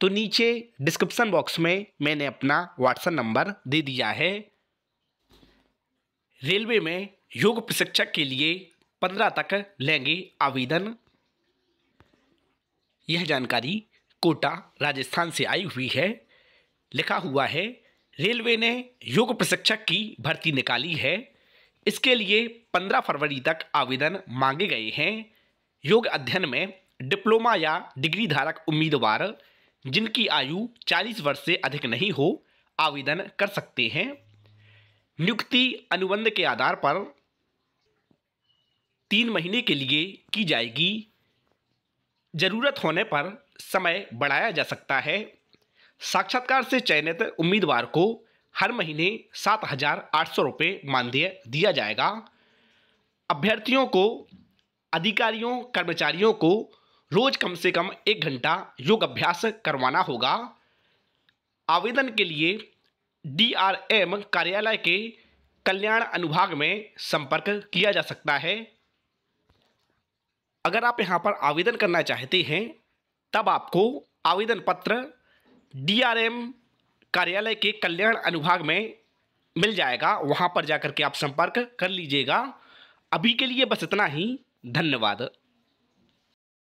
तो नीचे description box में मैंने अपना व्हाट्सएप नंबर दे दिया है रेलवे में योग प्रशिक्षक के लिए पंद्रह तक लेंगे आवेदन यह जानकारी कोटा राजस्थान से आई हुई है लिखा हुआ है रेलवे ने योग प्रशिक्षक की भर्ती निकाली है इसके लिए पंद्रह फरवरी तक आवेदन मांगे गए हैं योग अध्ययन में डिप्लोमा या डिग्री धारक उम्मीदवार जिनकी आयु 40 वर्ष से अधिक नहीं हो आवेदन कर सकते हैं नियुक्ति अनुबंध के आधार पर तीन महीने के लिए की जाएगी जरूरत होने पर समय बढ़ाया जा सकता है साक्षात्कार से चयनित उम्मीदवार को हर महीने सात हजार आठ सौ रुपये मानदेय दिया जाएगा अभ्यर्थियों को अधिकारियों कर्मचारियों को रोज कम से कम एक घंटा योग अभ्यास करवाना होगा आवेदन के लिए डीआरएम कार्यालय के कल्याण अनुभाग में संपर्क किया जा सकता है अगर आप यहाँ पर आवेदन करना चाहते हैं तब आपको आवेदन पत्र डीआरएम कार्यालय के कल्याण अनुभाग में मिल जाएगा वहाँ पर जाकर के आप संपर्क कर लीजिएगा अभी के लिए बस इतना ही धन्यवाद